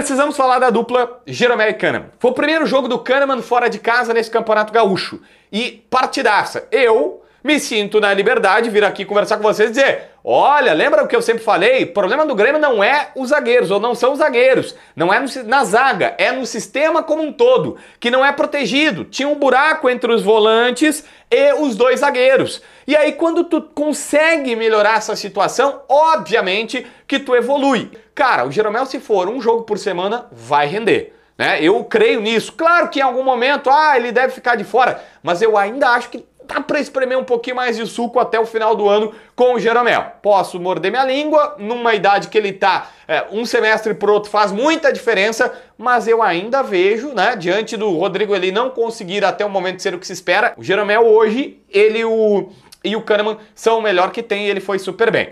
precisamos falar da dupla Jeromel e Kahneman. Foi o primeiro jogo do Kahneman fora de casa nesse Campeonato Gaúcho. E partidaça. Eu me sinto na liberdade de vir aqui conversar com vocês e dizer Olha, lembra o que eu sempre falei? O problema do Grêmio não é os zagueiros, ou não são os zagueiros. Não é no, na zaga, é no sistema como um todo, que não é protegido. Tinha um buraco entre os volantes e os dois zagueiros. E aí, quando tu consegue melhorar essa situação, obviamente que tu evolui. Cara, o Jeromel, se for um jogo por semana, vai render. Né? Eu creio nisso. Claro que em algum momento, ah, ele deve ficar de fora, mas eu ainda acho que tá para espremer um pouquinho mais de suco até o final do ano com o Jeromel. Posso morder minha língua, numa idade que ele tá é, um semestre pro outro faz muita diferença, mas eu ainda vejo, né, diante do Rodrigo ele não conseguir até o momento ser o que se espera, o Jeromel hoje, ele o e o Kahneman são o melhor que tem e ele foi super bem.